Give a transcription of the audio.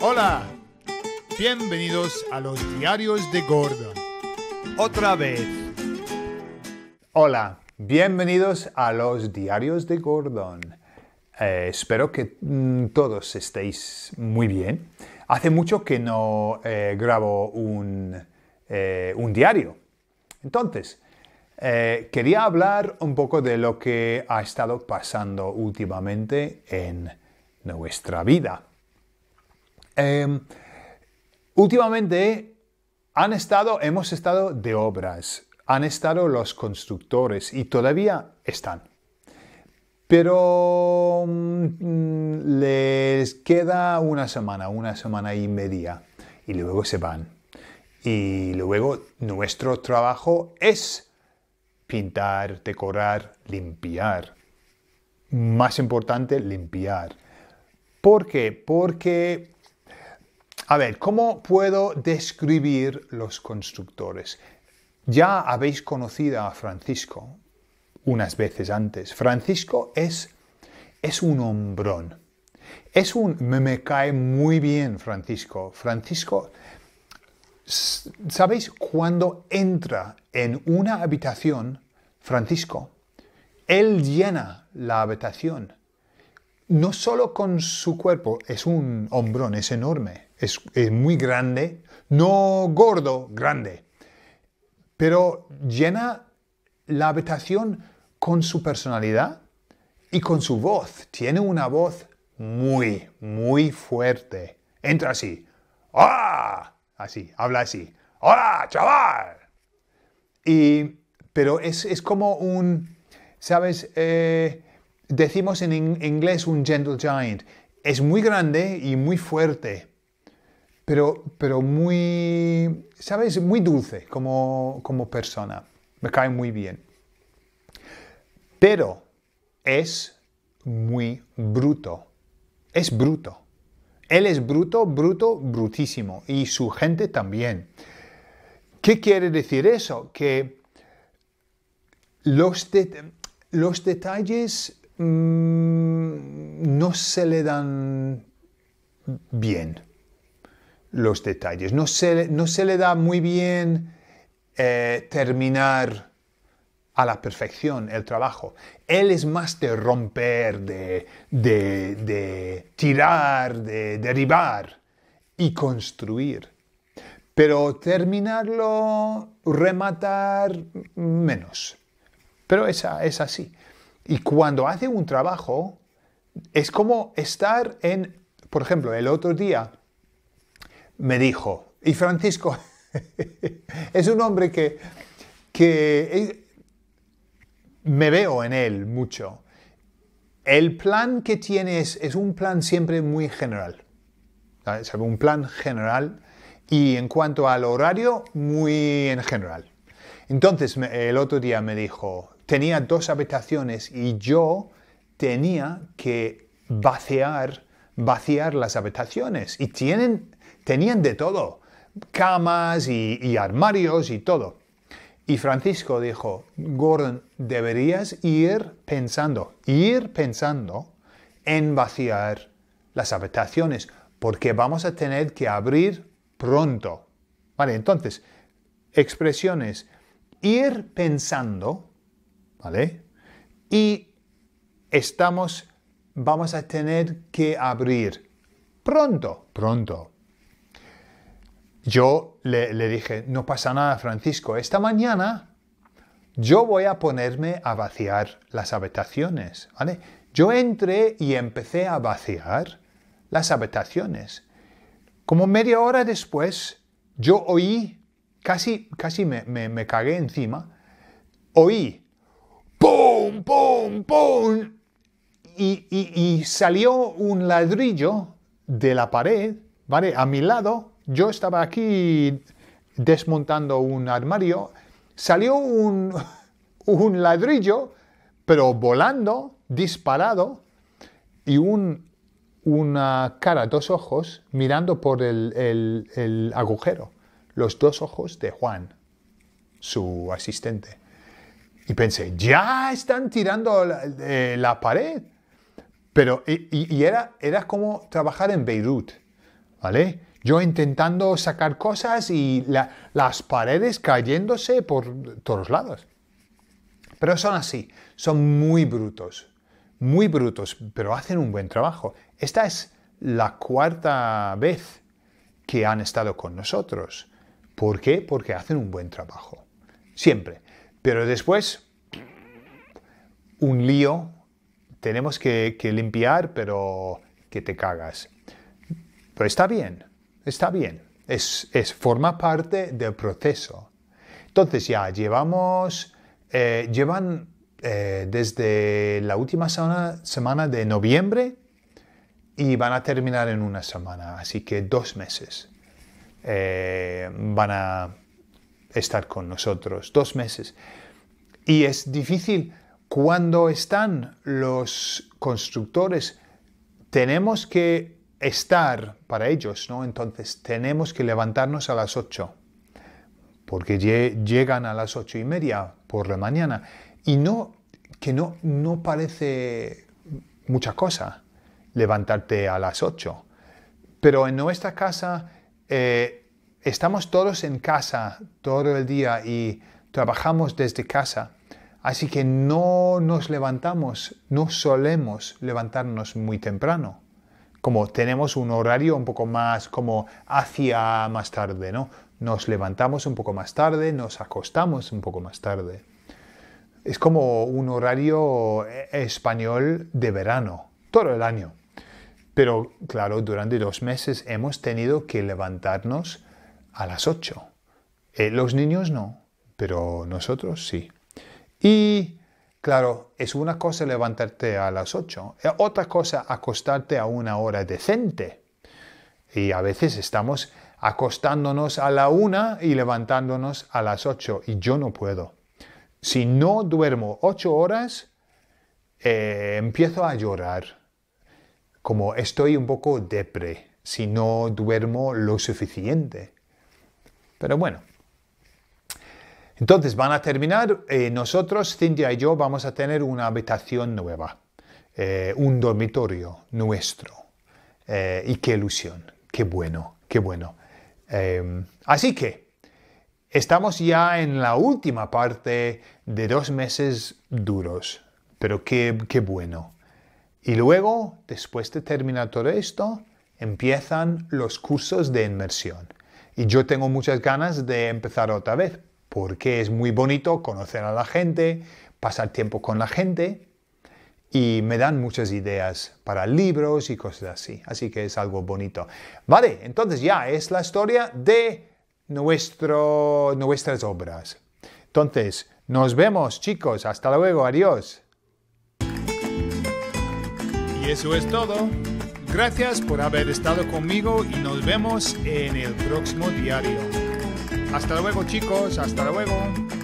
Hola, bienvenidos a los diarios de Gordon. Otra vez. Hola, bienvenidos a los diarios de Gordon. Eh, espero que mm, todos estéis muy bien. Hace mucho que no eh, grabo eh, un, diario. Entonces, quería hablar un poco de lo que ha estado pasando últimamente en nuestra vida. Em, últimamente han estado, hemos estado de obras, han estado los constructores y todavía están. Pero mm, mm, les queda una semana, una semana y media y luego se van. Y luego nuestro trabajo es pintar, decorar, limpiar. Más importante, limpiar. ¿Por qué? Porque a ver, ¿cómo puedo describir los constructores? Ya habéis conocido a Francisco unas veces antes. Francisco es, es un hombrón. Es un... Me, me cae muy bien Francisco. Francisco, ¿sabéis? Cuando entra en una habitación, Francisco, él llena la habitación. No solo con su cuerpo, es un hombrón, es enorme, es, muy grande, no gordo, grande, pero llena la habitación con su personalidad y con su voz. Tiene una voz muy, muy fuerte. Entra así. ¡Hola! ¡Ah! Así, habla así. ¡Hola, chaval! pero es, como un, ¿sabes? Eh, decimos en inglés un gentle giant. Es muy grande y muy fuerte, pero, pero muy, ¿sabes? Muy dulce como, persona. Me cae muy bien. Pero es muy bruto. Es bruto. Él es bruto, bruto, brutísimo. Y su gente también. ¿Qué quiere decir eso? Que los, los detalles mm, no se le dan bien los detalles. No se, no se le da muy bien eh, terminar a la perfección el trabajo. Él es más de romper, de, tirar, de derribar y construir. Pero terminarlo, rematar, menos. Pero esa es así. Y cuando hace un trabajo, es como estar en, por ejemplo, el otro día me dijo. Y Francisco es un hombre que, me veo en él mucho. El plan que tiene es, un plan siempre muy general. Un ah, plan general y en cuanto al horario, muy en general. Entonces el otro día me dijo, tenía dos habitaciones y yo tenía que vaciar, vaciar las habitaciones. Y tienen tenían de todo, camas y, armarios y todo. Y Francisco dijo, Gordon, deberías ir pensando, ir pensando en vaciar las habitaciones, porque vamos a tener que abrir pronto. Vale, entonces, expresiones, ir pensando, ¿vale? Y estamos, vamos a tener que abrir pronto, pronto yo le, dije, no pasa nada, Francisco, esta mañana yo voy a ponerme a vaciar las habitaciones, ¿vale? Yo entré y empecé a vaciar las habitaciones. Como media hora después, yo oí, casi, casi me, cagué encima, oí, ¡pum, pum, pum! Y, y, salió un ladrillo de la pared, ¿vale? A mi lado, yo estaba aquí desmontando un armario, salió un, ladrillo, pero volando, disparado, y un, una cara, dos ojos, mirando por el, agujero. Los dos ojos de Juan, su asistente. Y pensé, ya están tirando la, eh, pared. Pero, y, era, era como trabajar en Beirut, ¿vale? yo intentando sacar cosas y las paredes cayéndose por todos lados. Pero son así, son muy brutos, muy brutos, pero hacen un buen trabajo. Esta es la cuarta vez que han estado con nosotros. ¿Por qué? Porque hacen un buen trabajo, siempre. Pero después, un lío, tenemos que limpiar, pero que te cagas. Pero está bien, Está bien, es, forma parte del proceso. Entonces ya llevamos, eh, llevan eh, desde la última semana, de noviembre y van a terminar en una semana, así que dos meses eh, van a estar con nosotros, dos meses. Y es difícil cuando están los constructores, tenemos que estar para ellos, ¿no? Entonces tenemos que levantarnos a las 8, porque llegan a las ocho y media por la mañana. Y no, que no, no parece mucha cosa levantarte a las 8, pero en nuestra casa eh, estamos todos en casa todo el día y trabajamos desde casa. Así que no nos levantamos, no solemos levantarnos muy temprano como tenemos un horario un poco más como hacia más tarde, ¿no? Nos levantamos un poco más tarde, nos acostamos un poco más tarde. Es como un horario e-, español de verano, todo el año. Pero claro, durante dos meses hemos tenido que levantarnos a las 8. Eh, los niños no, pero nosotros sí. Y Claro, es una cosa levantarte a las 8, es eh, otra cosa acostarte a una hora decente. Y a veces estamos acostándonos a la una y levantándonos a las 8 y yo no puedo. Si no duermo 8 horas, eh, empiezo a llorar. Como estoy un poco depre si no duermo lo suficiente. Pero bueno, entonces van a terminar, eh, nosotros, Cintia y yo, vamos a tener una habitación nueva, eh, un dormitorio nuestro. Eh, y qué ilusión, qué bueno, qué bueno. así que estamos ya en la última parte de dos meses duros, pero qué, qué bueno. Y luego, después de terminar todo esto, empiezan los cursos de inmersión. Y yo tengo muchas ganas de empezar otra vez, porque es muy bonito conocer a la gente, pasar tiempo con la gente y me dan muchas ideas para libros y cosas así. Así que es algo bonito. Vale, entonces ya es la historia de nuestro, nuestras obras. Entonces, nos vemos chicos, hasta luego, adiós. Y eso es todo. Gracias por haber estado conmigo y nos vemos en el próximo diario. Hasta luego chicos, hasta luego.